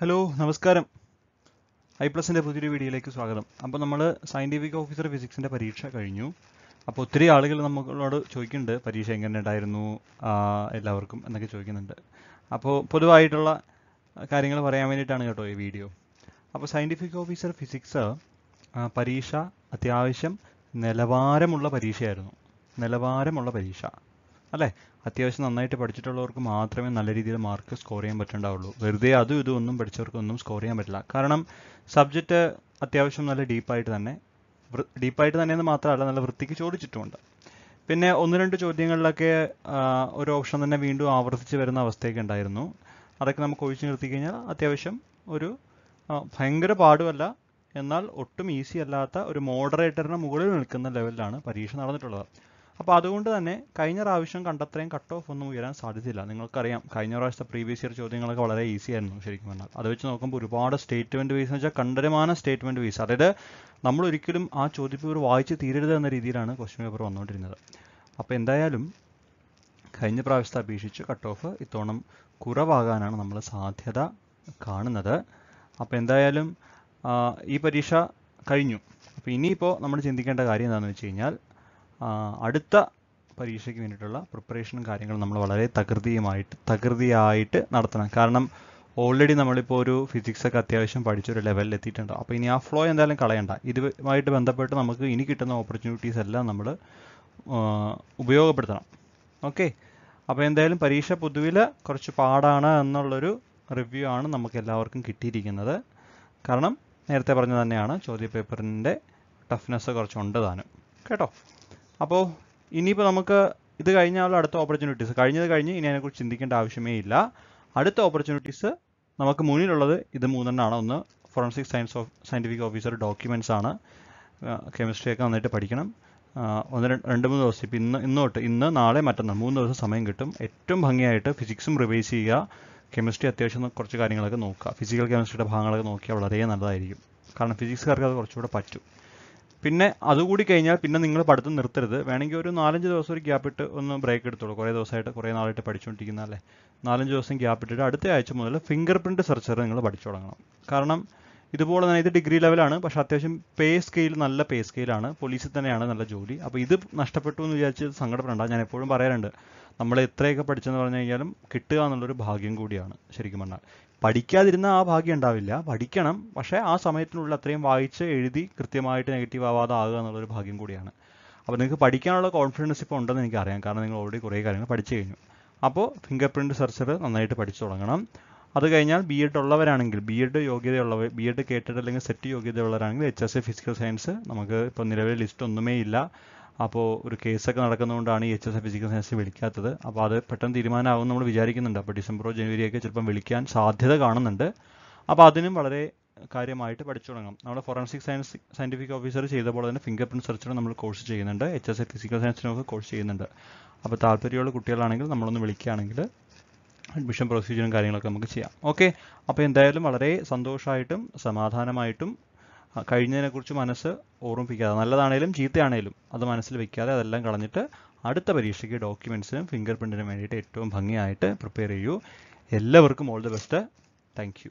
hello നമസ്കാരം I പ്ലസിൻ്റെ പുതിയൊരു വീഡിയോയിലേക്ക് സ്വാഗതം അപ്പോൾ നമ്മൾ സയൻറ്റിഫിക് ഓഫീസർ ഫിസിക്സിൻ്റെ പരീക്ഷ കഴിഞ്ഞു അപ്പോൾ ഒത്തിരി ആളുകൾ നമ്മളോട് ചോദിക്കുന്നുണ്ട് പരീക്ഷ എങ്ങനെ ഉണ്ടായിരുന്നു എല്ലാവർക്കും എന്നൊക്കെ ചോദിക്കുന്നുണ്ട് അപ്പോൾ പൊതുവായിട്ടുള്ള കാര്യങ്ങൾ പറയാൻ വേണ്ടിയിട്ടാണ് കേട്ടോ ഈ വീഡിയോ അപ്പോൾ സയൻറ്റിഫിക് ഓഫീസർ ഫിസിക്സ് പരീക്ഷ അത്യാവശ്യം നിലവാരമുള്ള പരീക്ഷയായിരുന്നു നിലവാരമുള്ള പരീക്ഷ അല്ലേ അത്യാവശ്യം നന്നായിട്ട് പഠിച്ചിട്ടുള്ളവർക്ക് മാത്രമേ നല്ല രീതിയിൽ മാർക്ക് സ്കോർ ചെയ്യാൻ പറ്റേണ്ടാവുള്ളൂ വെറുതെ അതും ഇതും ഒന്നും പഠിച്ചവർക്കൊന്നും സ്കോർ ചെയ്യാൻ പറ്റില്ല കാരണം സബ്ജക്റ്റ് അത്യാവശ്യം നല്ല ഡീപ്പായിട്ട് തന്നെ ഡീപ്പായിട്ട് തന്നെ മാത്രമല്ല നല്ല വൃത്തിക്ക് ചോദിച്ചിട്ടുമുണ്ട് പിന്നെ ഒന്ന് രണ്ട് ചോദ്യങ്ങളിലൊക്കെ ഒരു ഓപ്ഷൻ തന്നെ വീണ്ടും ആവർത്തിച്ച് വരുന്ന അവസ്ഥയൊക്കെ ഉണ്ടായിരുന്നു അതൊക്കെ നമുക്ക് ഒഴിച്ചു നിർത്തി കഴിഞ്ഞാൽ അത്യാവശ്യം ഒരു ഭയങ്കര പാടുമല്ല എന്നാൽ ഒട്ടും ഈസി അല്ലാത്ത ഒരു മോഡറേറ്ററിന് മുകളിൽ നിൽക്കുന്ന ലെവലിലാണ് പരീക്ഷ നടന്നിട്ടുള്ളത് അപ്പോൾ അതുകൊണ്ട് തന്നെ കഴിഞ്ഞ പ്രാവശ്യം കണ്ടത്രയും കട്ട് ഓഫ് ഒന്നും ഉയരാൻ സാധ്യതയില്ല നിങ്ങൾക്കറിയാം കഴിഞ്ഞ പ്രാവശ്യത്തെ പ്രീവിയസ് ഇയർ ചോദ്യങ്ങളൊക്കെ വളരെ ഈസി ആയിരുന്നു ശരിക്കും പറഞ്ഞാൽ അത് വെച്ച് നോക്കുമ്പോൾ ഒരുപാട് സ്റ്റേറ്റ്മെന്റ് വൈസ് എന്ന് വെച്ചാൽ കണ്ടരമാന സ്റ്റേറ്റ്മെന്റ് വൈസ് അതായത് നമ്മൾ ഒരിക്കലും ആ ചോദ്യപേപ്പർ വായിച്ച് തീരരുത് എന്ന രീതിയിലാണ് ക്വസ്റ്റ്യൻ പേപ്പർ വന്നുകൊണ്ടിരുന്നത് അപ്പോൾ എന്തായാലും കഴിഞ്ഞ പ്രാവശ്യത്തെ അപേക്ഷിച്ച് കട്ട് ഓഫ് ഇത്തവണം കുറവാകാനാണ് നമ്മൾ സാധ്യത കാണുന്നത് അപ്പോൾ എന്തായാലും ഈ പരീക്ഷ കഴിഞ്ഞു അപ്പോൾ ഇനിയിപ്പോൾ നമ്മൾ ചിന്തിക്കേണ്ട കാര്യം എന്താണെന്ന് വെച്ച് കഴിഞ്ഞാൽ അടുത്ത പരീക്ഷയ്ക്ക് വേണ്ടിയിട്ടുള്ള പ്രിപ്പറേഷനും കാര്യങ്ങളും നമ്മൾ വളരെ തകൃതിയുമായിട്ട് തകൃതിയായിട്ട് നടത്തണം കാരണം ഓൾറെഡി നമ്മളിപ്പോൾ ഒരു ഫിസിക്സൊക്കെ അത്യാവശ്യം പഠിച്ചൊരു ലെവലിൽ എത്തിയിട്ടുണ്ട് അപ്പോൾ ഇനി ആ ഫ്ലോ എന്തായാലും കളയണ്ട ഇതുമായിട്ട് ബന്ധപ്പെട്ട് നമുക്ക് ഇനി കിട്ടുന്ന ഓപ്പർച്യൂണിറ്റീസ് എല്ലാം നമ്മൾ ഉപയോഗപ്പെടുത്തണം ഓക്കെ അപ്പോൾ എന്തായാലും പരീക്ഷ പൊതുവിൽ കുറച്ച് പാടാണ് എന്നുള്ളൊരു റിവ്യൂ ആണ് നമുക്ക് എല്ലാവർക്കും കിട്ടിയിരിക്കുന്നത് കാരണം നേരത്തെ പറഞ്ഞ തന്നെയാണ് ചോദ്യപേപ്പറിൻ്റെ ടഫ്നെസ് കുറച്ചുണ്ട് താനും കേട്ടോ അപ്പോൾ ഇനിയിപ്പോൾ നമുക്ക് ഇത് കഴിഞ്ഞാലുള്ള അടുത്ത ഓപ്പർച്യൂണിറ്റീസ് കഴിഞ്ഞത് കഴിഞ്ഞ് ഇനി അതിനെക്കുറിച്ച് ചിന്തിക്കേണ്ട ആവശ്യമേ ഇല്ല അടുത്ത ഓപ്പർച്യൂണിറ്റീസ് നമുക്ക് മുന്നിലുള്ളത് ഇത് മൂന്നെണ്ണമാണ് ഒന്ന് forensic science of scientific officer documents ആണ് കെമിസ്ട്രിയൊക്കെ നന്നായിട്ട് പഠിക്കണം ഒന്ന് രണ്ട് മൂന്ന് ദിവസം ഇപ്പം ഇന്ന് ഇന്നോട്ട് ഇന്ന് നാളെ മറ്റന്നാൾ മൂന്ന് ദിവസം സമയം കിട്ടും ഏറ്റവും ഭംഗിയായിട്ട് ഫിസിക്സും റിവൈസ് ചെയ്യുക കെമിസ്ട്രി അത്യാവശ്യം കുറച്ച് കാര്യങ്ങളൊക്കെ നോക്കുക ഫിസിക്കൽ കെമിസ്ട്രിയുടെ ഭാഗങ്ങളൊക്കെ നോക്കിയാൽ വളരെ നല്ലതായിരിക്കും കാരണം ഫിസിക്സ് അത് കുറച്ചുകൂടെ പറ്റും പിന്നെ അതുകൂടി കഴിഞ്ഞാൽ പിന്നെ നിങ്ങൾ പഠിത്തം നിർത്തരുത് വേണമെങ്കിൽ ഒരു നാലഞ്ച് ദിവസം ഒരു ഗ്യാപ്പ് ഇട്ട് ഒന്ന് ബ്രേക്ക് എടുത്തോളൂ കുറേ ദിവസമായിട്ട് കുറേ നാളായിട്ട് പഠിച്ചുകൊണ്ടിരിക്കുന്ന അല്ലേ നാലഞ്ച് ദിവസം ഗ്യാപ്പ് ഇട്ടിട്ട് അടുത്ത ആഴ്ച മുതൽ ഫിംഗർ പ്രിൻറ്റ് സെർച്ചർ നിങ്ങൾ പഠിച്ചു തുടങ്ങണം കാരണം ഇതുപോലെ തന്നെ ഇത് ഡിഗ്രി ലെവലാണ് പക്ഷേ അത്യാവശ്യം പേ സ്കെയിൽ നല്ല പേ സ്കെയിലാണ് പോലീസിൽ തന്നെയാണ് നല്ല ജോലി അപ്പോൾ ഇത് നഷ്ടപ്പെട്ടു എന്ന് വിചാരിച്ച് സങ്കടപ്പെടേണ്ട ഞാൻ എപ്പോഴും പറയാറുണ്ട് നമ്മൾ എത്രയൊക്കെ പഠിച്ചെന്ന് പറഞ്ഞു കഴിഞ്ഞാലും കിട്ടുക എന്നുള്ളൊരു ഭാഗ്യം കൂടിയാണ് ശരിക്കും പറഞ്ഞാൽ പഠിക്കാതിരുന്ന ആ ഭാഗ്യം ഉണ്ടാവില്ല പഠിക്കണം പക്ഷേ ആ സമയത്തിനുള്ളിൽ അത്രയും വായിച്ച് എഴുതി കൃത്യമായിട്ട് നെഗറ്റീവ് ആവാതെ ആകുക എന്നുള്ളൊരു ഭാഗ്യം കൂടിയാണ് അപ്പോൾ നിങ്ങൾക്ക് പഠിക്കാനുള്ള കോൺഫിഡൻസ് ഇപ്പോൾ ഉണ്ടെന്ന് എനിക്കറിയാം കാരണം നിങ്ങൾ ഓൾറെഡി കുറേ കാര്യങ്ങൾ പഠിച്ചു കഴിഞ്ഞു അപ്പോൾ ഫിംഗർ പ്രിൻറ്റ് സെർച്ചർ നന്നായിട്ട് പഠിച്ചു തുടങ്ങണം അത് കഴിഞ്ഞാൽ ബി എഡ് ഉള്ളവരാണെങ്കിൽ ബി എഡ് യോഗ്യതയുള്ളവർ ബി എഡ് കേട്ടിട്ട് അല്ലെങ്കിൽ സെറ്റ് യോഗ്യതയുള്ളവരാണെങ്കിൽ H S A physical science നമുക്ക് ഇപ്പോൾ നിലവിലെ ലിസ്റ്റ് ഒന്നുമേ ഇല്ല അപ്പോൾ ഒരു കേസൊക്കെ നടക്കുന്നതുകൊണ്ടാണ് ഈ H S A physical science വിളിക്കാത്തത് അപ്പോൾ അത് പെട്ടെന്ന് തീരുമാനമാകും നമ്മൾ വിചാരിക്കുന്നുണ്ട് അപ്പോൾ ഡിസംബറോ ജനുവരിയൊക്കെ ചിലപ്പം വിളിക്കാൻ സാധ്യത കാണുന്നുണ്ട് അപ്പോൾ അതിനും വളരെ കാര്യമായിട്ട് പഠിച്ചു തുടങ്ങാം നമ്മുടെ ഫോറൻസിക് സയൻസ് സയൻറ്റിഫിക് ഓഫീസർ ചെയ്ത പോലെ തന്നെ ഫിംഗർ പ്രിൻറ്റ് സെർച്ചിന് നമ്മൾ കോഴ്സ് ചെയ്യുന്നുണ്ട് എച്ച് എസ് എ ഫിസിക്കൽ സയൻസിനൊക്കെ കോഴ്സ് ചെയ്യുന്നുണ്ട് അപ്പോൾ താല്പര്യമുള്ള കുട്ടികളാണെങ്കിൽ നമ്മളൊന്ന് വിളിക്കുകയാണെങ്കിൽ അഡ്മിഷൻ പ്രൊസീജിയറും കാര്യങ്ങളൊക്കെ നമുക്ക് ചെയ്യാം ഓക്കെ അപ്പോൾ എന്തായാലും വളരെ സന്തോഷമായിട്ടും സമാധാനമായിട്ടും കഴിഞ്ഞതിനെക്കുറിച്ച് മനസ്സ് ഓർമ്മിപ്പിക്കാതെ നല്ലതാണേലും ചീത്തയാണേലും അത് മനസ്സിൽ വെക്കാതെ അതെല്ലാം കളഞ്ഞിട്ട് അടുത്ത പരീക്ഷയ്ക്ക് ഡോക്യുമെൻറ്റ്സിനും ഫിംഗർ പ്രിൻറ്റിനും വേണ്ടിയിട്ട് ഏറ്റവും ഭംഗിയായിട്ട് പ്രിപ്പയർ ചെയ്യൂ എല്ലാവർക്കും ഓൾ ദി ബെസ്റ്റ് താങ്ക്